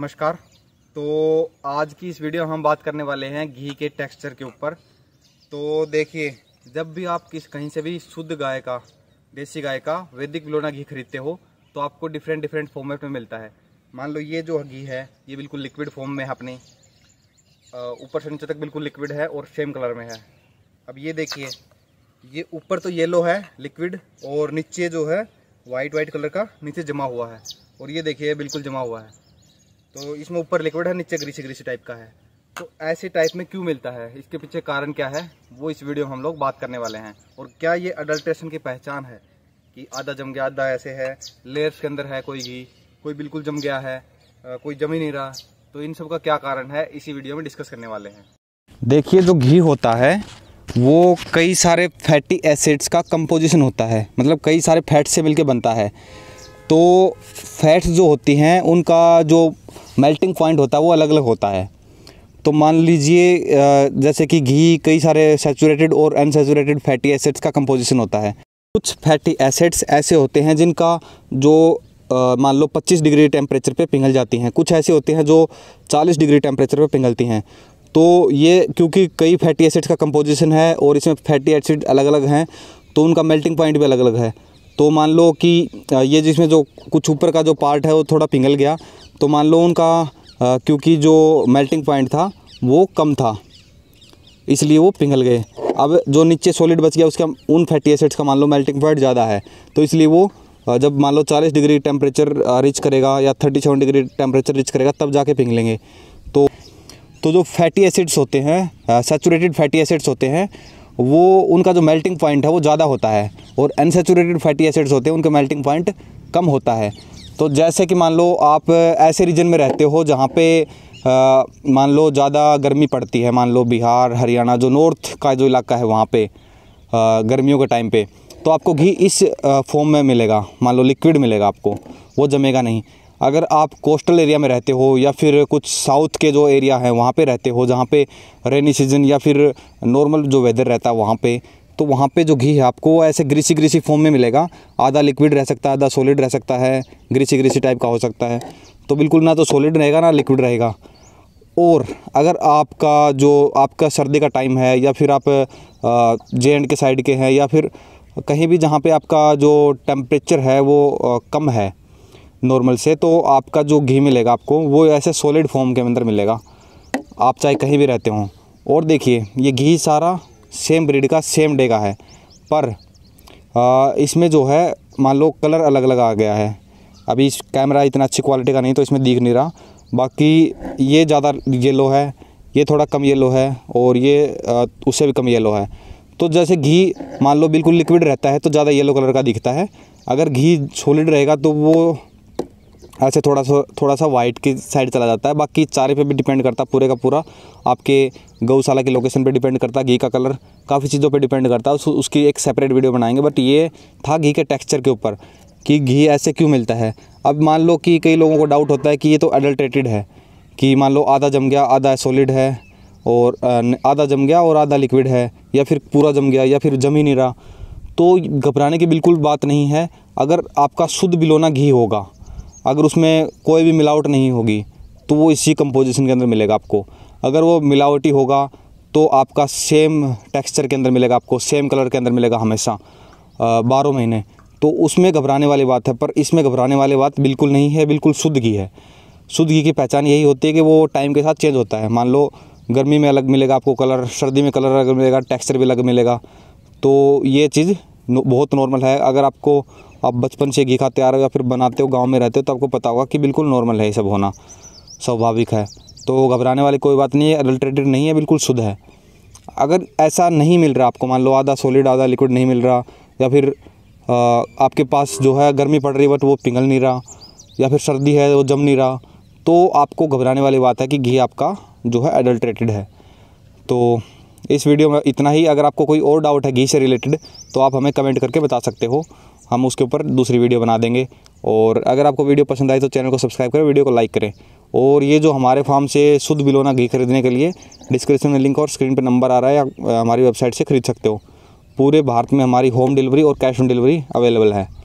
नमस्कार तो आज की इस वीडियो में हम बात करने वाले हैं घी के टेक्सचर के ऊपर तो देखिए जब भी आप किस कहीं से भी शुद्ध गाय का देसी गाय का वैदिक बिलोना घी खरीदते हो तो आपको डिफरेंट डिफरेंट फॉर्मेट में मिलता है मान लो ये जो घी है ये बिल्कुल लिक्विड फॉर्म में है अपनी ऊपर से नीचे तक बिल्कुल लिक्विड है और सेम कलर में है अब ये देखिए ये ऊपर तो येलो है लिक्विड और नीचे जो है वाइट वाइट कलर का नीचे जमा हुआ है और ये देखिए बिल्कुल जमा हुआ है तो इसमें ऊपर लिक्विड है नीचे ग्रीसी ग्रीसी टाइप का है तो ऐसे टाइप में क्यों मिलता है इसके पीछे कारण क्या है वो इस वीडियो में हम लोग बात करने वाले हैं और क्या ये अडल्ट्रेशन की पहचान है कि आधा जम गया आधा ऐसे है लेयर्स के अंदर है कोई घी कोई बिल्कुल जम गया है कोई जम ही नहीं रहा तो इन सब का क्या कारण है इसी वीडियो में डिस्कस करने वाले हैं देखिए जो घी होता है वो कई सारे फैटी एसिड्स का कंपोजिशन होता है मतलब कई सारे फैट से मिलकर बनता है तो फैट्स जो होती हैं उनका जो मेल्टिंग पॉइंट होता है वो अलग अलग होता है तो मान लीजिए जैसे कि घी कई सारे सेचूरेटेड और अनसेचूरेटेड फैटी एसिड्स का कंपोजिशन होता है कुछ फैटी एसिड्स ऐसे होते हैं जिनका जो मान लो 25 डिग्री टेम्परेचर पे पिघल जाती हैं कुछ ऐसे होते हैं जो 40 डिग्री टेम्परेचर पे पिघलती हैं तो ये क्योंकि कई फैटी एसिड्स का कंपोजिशन है और इसमें फैटी एसिड अलग अलग हैं तो उनका मेल्टिंग पॉइंट भी अलग अलग है तो मान लो कि ये जिसमें जो कुछ ऊपर का जो पार्ट है वो थोड़ा पिघल गया तो मान लो उनका क्योंकि जो मेल्टिंग पॉइंट था वो कम था इसलिए वो पिघल गए अब जो नीचे सॉलिड बच गया उसका उन फैटी एसिड्स का मान लो मेल्टिंग पॉइंट ज़्यादा है तो इसलिए वो जब मान लो 40 डिग्री टेम्परेचर रिच करेगा या 37 डिग्री टेम्परेचर रिच करेगा तब जाके पिघलेंगे तो तो जो फैटी एसिड्स होते हैं सेचूरेटेड फैटी एसिड्स होते हैं वो उनका जो मेल्टिंग पॉइंट है वो ज़्यादा होता है और अनसेचुरेटेड फैटी एसिड्स होते हैं उनका मेल्टिंग पॉइंट कम होता है तो जैसे कि मान लो आप ऐसे रीजन में रहते हो जहाँ पे मान लो ज़्यादा गर्मी पड़ती है मान लो बिहार हरियाणा जो नॉर्थ का जो इलाका है वहाँ पे आ, गर्मियों के टाइम पे तो आपको घी इस फॉर्म में मिलेगा मान लो लिक्विड मिलेगा आपको वो जमेगा नहीं अगर आप कोस्टल एरिया में रहते हो या फिर कुछ साउथ के जो एरिया हैं वहाँ पे रहते हो जहाँ पे रेनी सीजन या फिर नॉर्मल जो वेदर रहता है वहाँ पे तो वहाँ पे जो घी है आपको ऐसे ग्रीसी ग्रीसी फॉर्म में मिलेगा आधा लिक्विड रह सकता है आधा सॉलिड रह सकता है ग्रीसी ग्रीसी टाइप का हो सकता है तो बिल्कुल ना तो सॉलिड रहेगा ना लिक्विड रहेगा और अगर आपका जो आपका सर्दी का टाइम है या फिर आप जे एंड के साइड के हैं या फिर कहीं भी जहाँ पे आपका जो टेम्परेचर है वो कम है नॉर्मल से तो आपका जो घी मिलेगा आपको वो ऐसे सॉलिड फॉर्म के अंदर मिलेगा आप चाहे कहीं भी रहते हों और देखिए ये घी सारा सेम ब्रीड का सेम डे का है पर आ, इसमें जो है मान लो कलर अलग अलग आ गया है अभी इस कैमरा इतना अच्छी क्वालिटी का नहीं तो इसमें दिख नहीं रहा बाकी ये ज़्यादा येलो है ये थोड़ा कम येलो है और ये आ, उससे भी कम येलो है तो जैसे घी मान लो बिल्कुल लिक्विड रहता है तो ज़्यादा येलो कलर का दिखता है अगर घी सोलिड रहेगा तो वो ऐसे थोड़ा सा थोड़ा सा वाइट की साइड चला जाता है बाकी चारे पे भी डिपेंड करता है पूरे का पूरा आपके गौशाला की लोकेशन पे डिपेंड करता है घी का कलर काफ़ी चीज़ों पे डिपेंड करता है उस, उसकी एक सेपरेट वीडियो बनाएंगे बट ये था घी के टेक्सचर के ऊपर कि घी ऐसे क्यों मिलता है अब मान लो कि कई लोगों को डाउट होता है कि ये तो एडल्ट्रेटेड है कि मान लो आधा जम गया आधा सॉलिड है और आधा जम गया और आधा लिक्विड है या फिर पूरा जम गया या फिर जम ही नहीं रहा तो घबराने की बिल्कुल बात नहीं है अगर आपका शुद्ध बिलोना घी होगा अगर उसमें कोई भी मिलावट नहीं होगी तो वो इसी कंपोजिशन के अंदर मिलेगा आपको अगर वो मिलावटी होगा तो आपका सेम टेक्सचर के अंदर मिलेगा आपको सेम कलर के अंदर मिलेगा हमेशा बारह महीने तो उसमें घबराने वाली बात है पर इसमें घबराने वाली बात बिल्कुल नहीं है बिल्कुल शुद्ध घी है शुद्ध घी की पहचान यही होती है कि वो टाइम के साथ चेंज होता है मान लो गर्मी में अलग मिलेगा आपको कलर सर्दी में कलर अलग मिलेगा टेक्सचर भी अलग मिलेगा तो ये चीज़ बहुत नॉर्मल है अगर आपको आप बचपन से घी खाते आ रहे हो या फिर बनाते हो गाँव में रहते हो तो आपको पता होगा कि बिल्कुल नॉर्मल है ये सब होना स्वाभाविक है तो घबराने वाली कोई बात नहीं है अडल्ट्रेटेड नहीं है बिल्कुल शुद्ध है अगर ऐसा नहीं मिल रहा आपको मान लो आधा सॉलिड आधा लिक्विड नहीं मिल रहा या फिर आ, आपके पास जो है गर्मी पड़ रही बट वो पिघल नहीं रहा या फिर सर्दी है वो जम नहीं रहा तो आपको घबराने वाली बात है कि घी आपका जो है अडल्ट्रेटेड है तो इस वीडियो में इतना ही अगर आपको कोई और डाउट है घी से रिलेटेड तो आप हमें कमेंट करके बता सकते हो हम उसके ऊपर दूसरी वीडियो बना देंगे और अगर आपको वीडियो पसंद आई तो चैनल को सब्सक्राइब करें वीडियो को लाइक करें और ये जो हमारे फार्म से शुद्ध बिलोना घी खरीदने के लिए डिस्क्रिप्शन में लिंक और स्क्रीन पर नंबर आ रहा है आप हमारी वेबसाइट से खरीद सकते हो पूरे भारत में हमारी होम डिलीवरी और कैश ऑन डिलीवरी अवेलेबल है